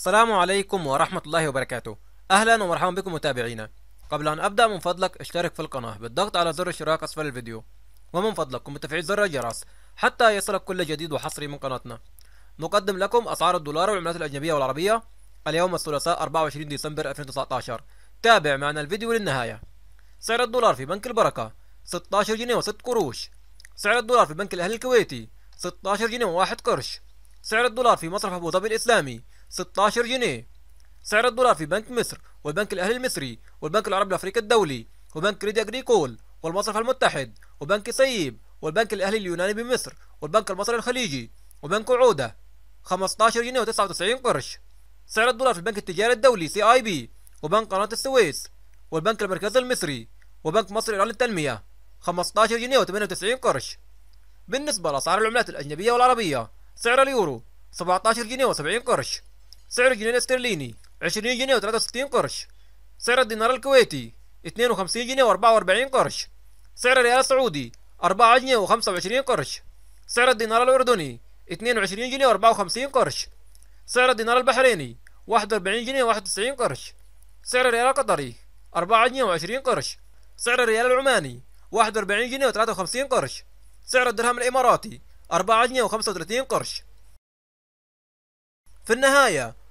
السلام عليكم ورحمة الله وبركاته أهلا ومرحبا بكم متابعينا قبل أن أبدأ من فضلك اشترك في القناة بالضغط على زر الاشتراك أسفل الفيديو ومن فضلك قم بتفعيل زر الجرس حتى يصلك كل جديد وحصري من قناتنا نقدم لكم أسعار الدولار والعملات الأجنبية والعربية اليوم الثلاثاء 24 ديسمبر 2019 تابع معنا الفيديو للنهاية سعر الدولار في بنك البركة 16 جنيه و6 قروش سعر الدولار في بنك الأهلي الكويتي 16 جنيه و1 قرش سعر الدولار في مصرف أبو ظبي الإسلامي 16 جنيه سعر الدولار في بنك مصر والبنك الأهلي المصري والبنك العربي الأفريقي الدولي وبنك كريدي أجريكول والمصرف المتحد وبنك سيب والبنك الأهلي اليوناني بمصر والبنك المصري الخليجي وبنك عودة 15 جنيه و99 قرش سعر الدولار في البنك التجاري الدولي سي اي بي وبنك قناة السويس والبنك المركزي المصري وبنك مصر الإيراني للتنمية 15 جنيه و98 قرش بالنسبة لأسعار العملات الأجنبية والعربية سعر اليورو 17 جنيه و70 قرش سعر الجنيه الاسترليني 20 جنيه و63 قرش سعر الدينار الكويتي 52 جنيه و44 قرش سعر الريال السعودي 4 جنيه و25 قرش سعر الدينار الأردني 22 جنيه و54 قرش سعر الدينار البحريني 41 جنيه و91 قرش سعر الريال القطري 4 جنيه و20 قرش سعر الريال العماني 41 جنيه و53 قرش سعر الدرهم الإماراتي 4 جنيه و35 قرش في النهاية